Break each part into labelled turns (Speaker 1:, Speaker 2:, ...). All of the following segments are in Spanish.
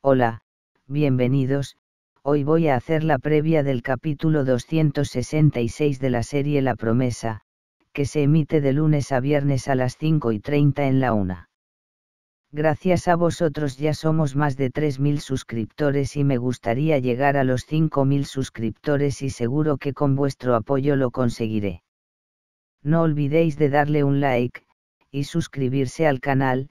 Speaker 1: Hola, bienvenidos, hoy voy a hacer la previa del capítulo 266 de la serie La Promesa, que se emite de lunes a viernes a las 5 y 30 en la 1. Gracias a vosotros ya somos más de 3.000 suscriptores y me gustaría llegar a los 5.000 suscriptores y seguro que con vuestro apoyo lo conseguiré. No olvidéis de darle un like, y suscribirse al canal,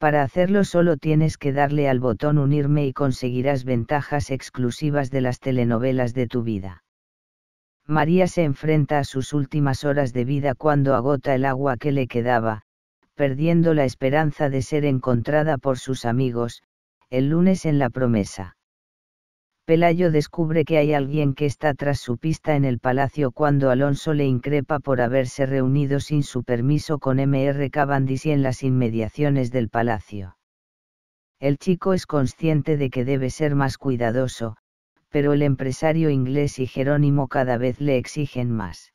Speaker 1: Para hacerlo solo tienes que darle al botón unirme y conseguirás ventajas exclusivas de las telenovelas de tu vida. María se enfrenta a sus últimas horas de vida cuando agota el agua que le quedaba, perdiendo la esperanza de ser encontrada por sus amigos, el lunes en la promesa. Pelayo descubre que hay alguien que está tras su pista en el palacio cuando Alonso le increpa por haberse reunido sin su permiso con M.R. Cavendish en las inmediaciones del palacio. El chico es consciente de que debe ser más cuidadoso, pero el empresario inglés y Jerónimo cada vez le exigen más.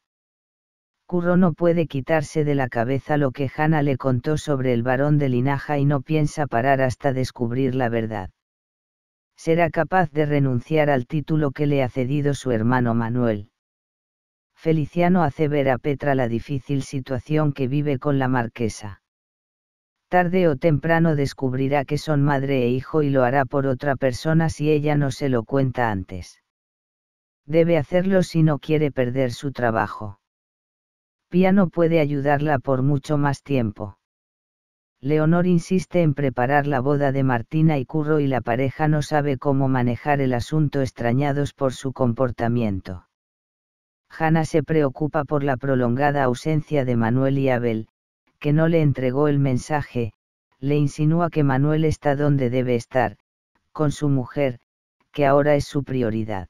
Speaker 1: Curro no puede quitarse de la cabeza lo que Hannah le contó sobre el varón de Linaja y no piensa parar hasta descubrir la verdad será capaz de renunciar al título que le ha cedido su hermano Manuel. Feliciano hace ver a Petra la difícil situación que vive con la marquesa. Tarde o temprano descubrirá que son madre e hijo y lo hará por otra persona si ella no se lo cuenta antes. Debe hacerlo si no quiere perder su trabajo. Pia no puede ayudarla por mucho más tiempo. Leonor insiste en preparar la boda de Martina y Curro y la pareja no sabe cómo manejar el asunto extrañados por su comportamiento. Hanna se preocupa por la prolongada ausencia de Manuel y Abel, que no le entregó el mensaje, le insinúa que Manuel está donde debe estar, con su mujer, que ahora es su prioridad.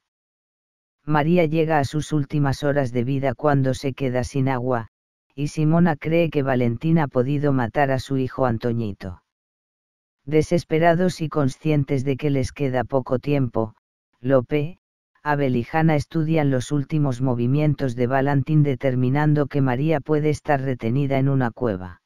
Speaker 1: María llega a sus últimas horas de vida cuando se queda sin agua, y Simona cree que Valentín ha podido matar a su hijo Antoñito. Desesperados y conscientes de que les queda poco tiempo, Lope, Abel y Hanna estudian los últimos movimientos de Valentín determinando que María puede estar retenida en una cueva.